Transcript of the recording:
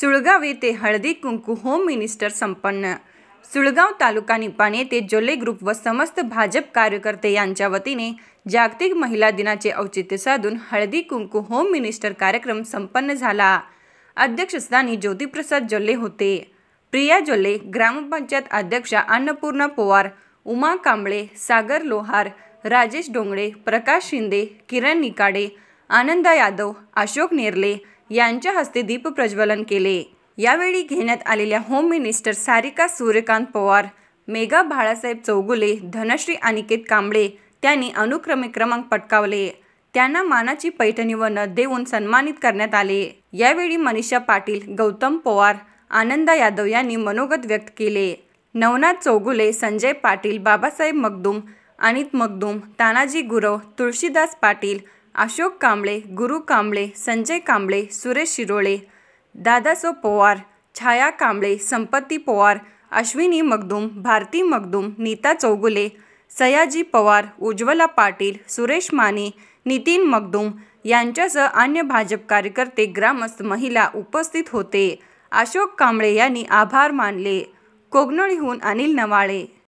सुळगाव येथे हळदी कुंकू होम मिनिस्टर संपन्न सुळगाव तालुका निपाण येथे जोले ग्रुप व समस्त भाजप कार्यकर्ते यांच्या वतीने जागतिक महिला दिनाचे औचित्य साधून हळदी कुंकू होम मिनिस्टर कार्यक्रम संपन्न झाला अध्यक्षस्थानी ज्योतिप्रसाद जोल्ले होते प्रिया जोल्ले ग्रामपंचायत अध्यक्षा अन्नपूर्णा पवार उमा कांबळे सागर लोहार राजेश डोंगळे प्रकाश शिंदे किरण निकाडे आनंदा यादव अशोक नेरले यांच्या हस्ते दीप प्रज्वलन केले यावेळी घेण्यात आलेल्या होम मिनिस्टर सारिका सूर्यकांत पवार मेघा बाळासाहेब चौगुले धनश्री अनिकेत कांबळे त्यांनी अनुक्रमे क्रमांक पटकावले त्यांना मानाची पैठणी व न देऊन सन्मानित करण्यात आले यावेळी मनीषा पाटील गौतम पवार आनंदा यादव यांनी मनोगत व्यक्त केले नवनाथ चौगुले संजय पाटील बाबासाहेब मगदूम अनित मगदूम तानाजी गुरव तुळशीदास पाटील अशोक कांबळे गुरु कांबळे संजय कांबळे सुरेश शिरोळे दादासो पोवार छाया कांबळे संपत्ती पोवार अश्विनी मगदूम भारती मगदूम नीता चौगुले सयाजी पवार उज्ज्वला पाटील सुरेश माने नितीन मगदूम यांच्यासह अन्य भाजप कार्यकर्ते ग्रामस्थ महिला उपस्थित होते अशोक कांबळे यांनी आभार मानले कोगनोळीहून अनिल नवाळे